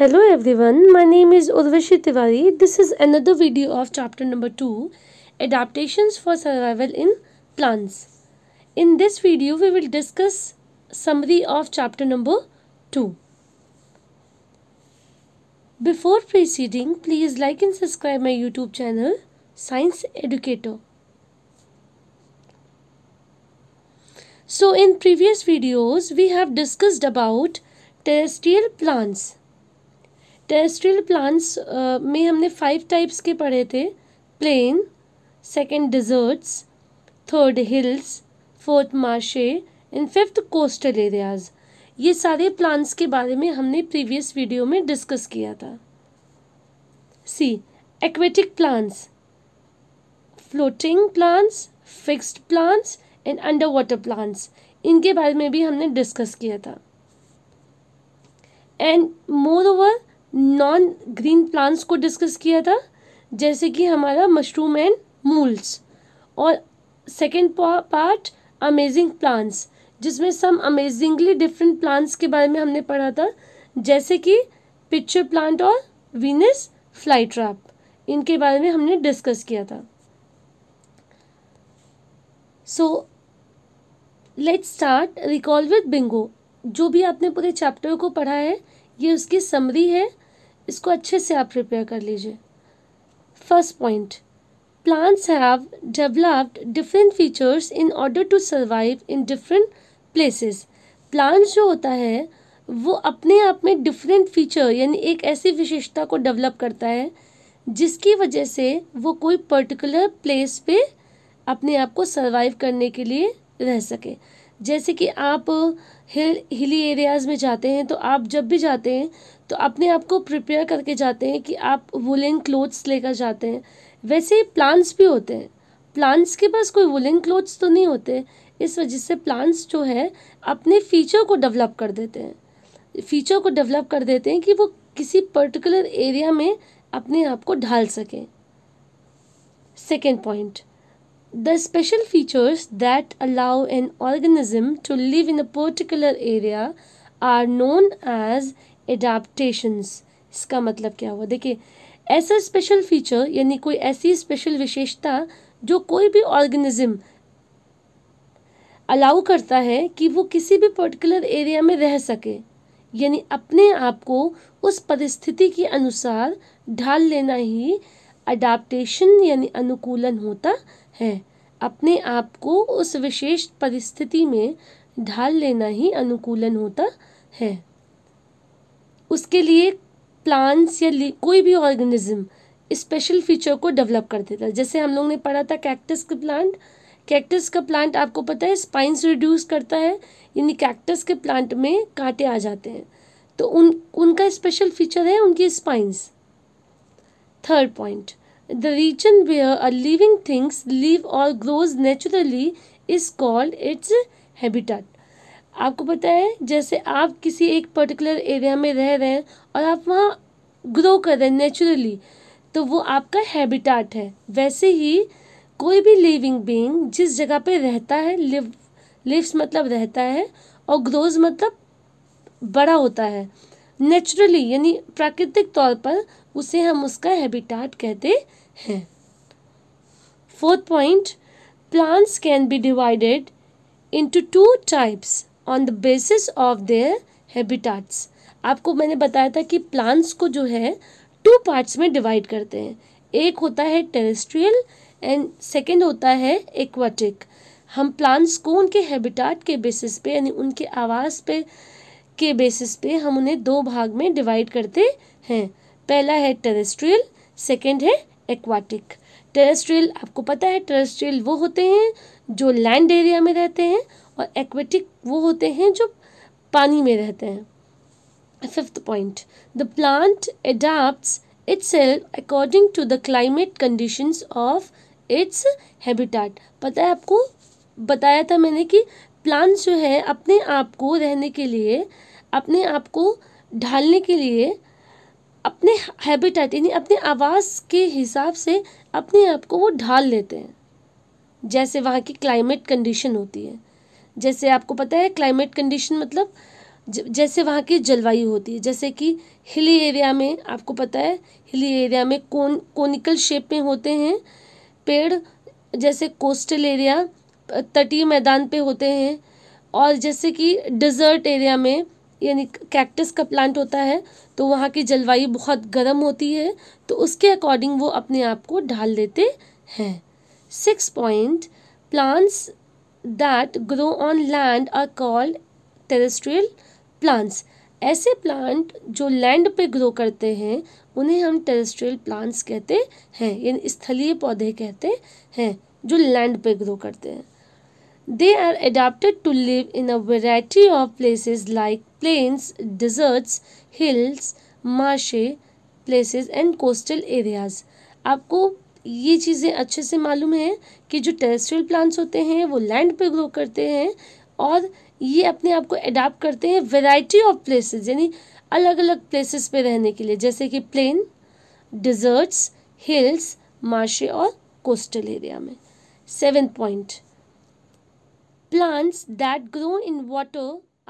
Hello everyone, my name is Urvashi Tiwari. This is another video of chapter number 2, Adaptations for Survival in Plants. In this video, we will discuss summary of chapter number 2. Before proceeding, please like and subscribe my YouTube channel, Science Educator. So in previous videos, we have discussed about terrestrial plants terrestrial plants uh, में हमने five types के पढ़े थे plain second deserts third hills fourth marshes and fifth coastal areas ये सारे plants के बारे में हमने प्रीवियस वीडियो में डिस्कस किया था सी aquatic plants floating plants fixed plants and under water plants इनके बारे में भी हमने डिस्कस किया था and moreover non green plants को डिस्कस किया था जैसे कि हमारा मशरूम एंड मूल्स और सेकेंड पार्ट अमेजिंग प्लांट्स जिसमें सम अमेजिंगली डिफरेंट प्लांट्स के बारे में हमने पढ़ा था जैसे कि पिक्चर प्लांट और वीनस फ्लाई ट्रैप इनके बारे में हमने डिस्कस किया था so let start recall with bingo जो भी आपने पूरे चैप्टर को पढ़ा है ये उसकी समरी है इसको अच्छे से आप प्रिपेयर कर लीजिए first point plants have developed different features in order to survive in different places plants जो होता है वो अपने आप में डिफरेंट फीचर यानी एक ऐसी विशेषता को डेवलप करता है जिसकी वजह से वो कोई पर्टिकुलर प्लेस पे अपने आप को सर्वाइव करने के लिए रह सके जैसे कि आप हिल हिली एरियाज़ में जाते हैं तो आप जब भी जाते हैं तो अपने आप को प्रिपेयर करके जाते हैं कि आप वुलन क्लोथ्स लेकर जाते हैं वैसे ही प्लांट्स भी होते हैं प्लांट्स के पास कोई वुलन क्लोथ्स तो नहीं होते इस वजह से प्लांट्स जो है अपने फीचर को डेवलप कर देते हैं फीचर को डेवलप कर देते हैं कि वो किसी पर्टिकुलर एरिया में अपने आप को ढाल सकें second point the special features that allow an organism to live in a particular area are known as adaptations इसका मतलब क्या हुआ देखिए ऐसा स्पेशल फीचर यानी कोई ऐसी स्पेशल विशेषता जो कोई भी ऑर्गेनिज्म अलाउ करता है कि वो किसी भी पर्टिकुलर एरिया में रह सके यानी अपने आप को उस परिस्थिति के अनुसार ढाल लेना ही अडाप्टेशन यानी अनुकूलन होता है अपने आप को उस विशेष परिस्थिति में ढाल लेना ही अनुकूलन होता है उसके लिए प्लांट्स या कोई भी ऑर्गेनिज्म स्पेशल फीचर को डेवलप कर देता है जैसे हम लोग ने पढ़ा था कैक्टस का प्लांट कैक्टस का प्लांट आपको पता है स्पाइंस रिड्यूस करता है यानी कैक्टस के प्लांट में कांटे आ जाते हैं तो उन उनका स्पेशल फीचर है उनकी spines third point The region where a living thing live or grows naturally is called its habitat. आपको पता है जैसे आप किसी एक पर्टिकुलर एरिया में रह रहे हैं और आप वहाँ ग्रो कर रहे हैं नेचुरली तो वो आपका हैबिटाट है वैसे ही कोई भी लिविंग बींग जिस जगह पे रहता है लिव लिव्स मतलब रहता है और ग्रोज मतलब बड़ा होता है नेचुरली यानी प्राकृतिक तौर पर उसे हम उसका हैबिटाट कहते हैं fourth point plants can be divided into two types on the basis of their habitats आपको मैंने बताया था कि प्लांट्स को जो है टू पार्ट्स में डिवाइड करते हैं एक होता है टेरेस्ट्रियल एंड सेकेंड होता है एक्वाटिक हम प्लांट्स को उनके हैबिटाट के बेसिस पे यानी उनके आवास पे के बेसिस पे हम उन्हें दो भाग में डिवाइड करते हैं पहला है टेरेस्ट्रियल सेकेंड है एक्वाटिक टेरेस्ट्रियल आपको पता है टेरेस्ट्रियल वो होते हैं जो लैंड एरिया में रहते हैं और एक्वेटिक वो होते हैं जो पानी में रहते हैं fifth point the plant adapt its according to the climate conditions of its habitat पता है आपको बताया था मैंने कि प्लांट्स जो है अपने आप को रहने के लिए अपने आप को ढालने के लिए अपने हैबिटेट यानी अपने आवाज़ के हिसाब से अपने आप को वो ढाल लेते हैं जैसे वहाँ की क्लाइमेट कंडीशन होती है जैसे आपको पता है क्लाइमेट कंडीशन मतलब जैसे वहाँ की जलवायु होती है जैसे कि हिली एरिया में आपको पता है हिली एरिया में कोन कोनिकल शेप में होते हैं पेड़ जैसे कोस्टल एरिया तटीय मैदान पे होते हैं और जैसे कि डिज़र्ट एरिया में यानी कैक्टस का प्लांट होता है तो वहाँ की जलवायु बहुत गर्म होती है तो उसके अकॉर्डिंग वो अपने आप को ढाल देते हैं six point plants that grow on land are called terrestrial plants ऐसे प्लांट जो लैंड पे ग्रो करते हैं उन्हें हम टेरेस्ट्रियल प्लांट्स कहते हैं यानी स्थलीय पौधे कहते हैं जो लैंड पे ग्रो करते हैं They are adapted to live in a variety of places like plains, deserts, hills, marshy places and coastal areas. आपको ये चीज़ें अच्छे से मालूम है कि जो टेरेस्ट्रियल प्लांट्स होते हैं वो लैंड पे ग्रो करते हैं और ये अपने आप को अडाप्ट करते हैं वेराइटी ऑफ प्लेसेस यानी अलग अलग प्लेसेस पे रहने के लिए जैसे कि प्लेन डिजर्ट्स हिल्स मार्शे और कोस्टल एरिया में seven point plants that grow in water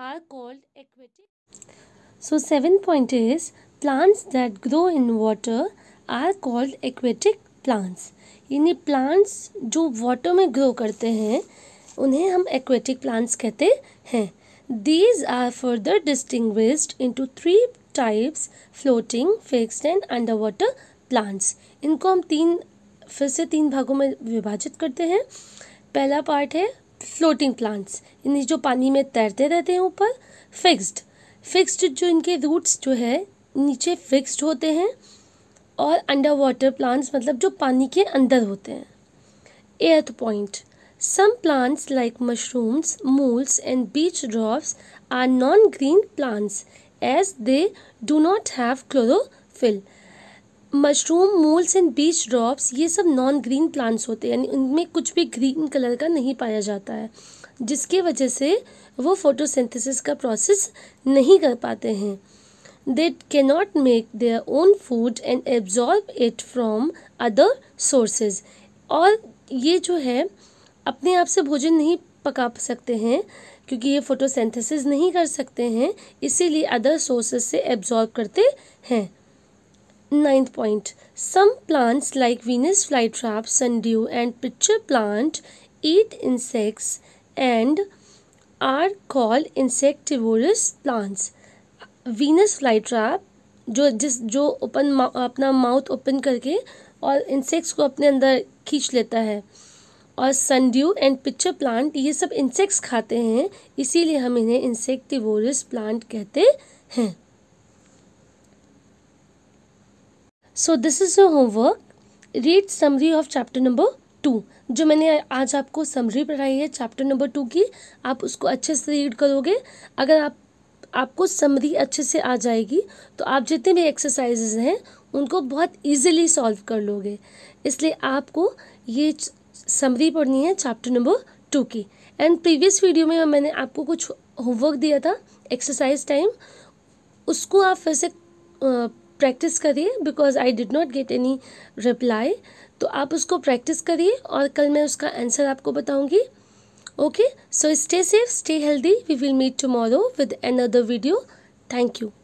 are called aquatic so seventh point is plants that grow in water are called aquatic plants yani plants jo water mein grow karte hain unhe hum aquatic plants kehte hain These are further distinguished into three types floating, fixed and underwater plants. inko hum teen फिर से तीन भागों में विभाजित करते हैं पहला part है फ्लोटिंग प्लांट्स इन्हें जो पानी में तैरते रहते हैं ऊपर फिक्स्ड फिक्स्ड जो इनके रूट्स जो है नीचे फिक्स्ड होते हैं और अंडर वाटर प्लांट्स मतलब जो पानी के अंदर होते हैं eighth point some plants like mushrooms moulds and beech drops are non green plants as they do not have chlorophyll mushroom moulds and beech drops ये सब नॉन ग्रीन प्लांट्स होते हैं यानी उनमें कुछ भी ग्रीन कलर का नहीं पाया जाता है जिसके वजह से वो फोटोसिंथेसिस का प्रोसेस नहीं कर पाते हैं they cannot make their own food and absorb it from other sources और ये जो है अपने आप से भोजन नहीं पका सकते हैं क्योंकि ये फोटोसिंथेसिस नहीं कर सकते हैं इसीलिए अदर सोर्सेज से एब्जॉर्ब करते हैं Ninth point. Some plants like Venus flytrap, sundew and pitcher plant eat insects and are called insectivorous plants. Venus flytrap जो जिस जो ओपन अपना माउथ ओपन करके और इंसेक्ट्स को अपने अंदर खींच लेता है और सनड्यू एंड पिक्चर प्लांट ये सब इंसेक्ट्स खाते हैं इसीलिए हम इन्हें इंसेक्टिवोरस प्लांट कहते हैं so this is your homework read summary of chapter number two जो मैंने आज आपको समरी पढ़ाई है चैप्टर नंबर टू की आप उसको अच्छे से रीड करोगे अगर आप आपको समरी अच्छे से आ जाएगी तो आप जितने भी एक्सरसाइजेज हैं उनको बहुत इजीली सॉल्व कर लोगे इसलिए आपको ये समरी पढ़नी है चैप्टर नंबर टू की एंड प्रीवियस वीडियो में मैंने आपको कुछ होमवर्क दिया था एक्सरसाइज टाइम उसको आप फिर से प्रैक्टिस करिए because I did not get any reply तो आप उसको प्रैक्टिस करिए और कल मैं उसका आंसर आपको बताऊंगी okay so stay safe stay healthy we will meet tomorrow with another video thank you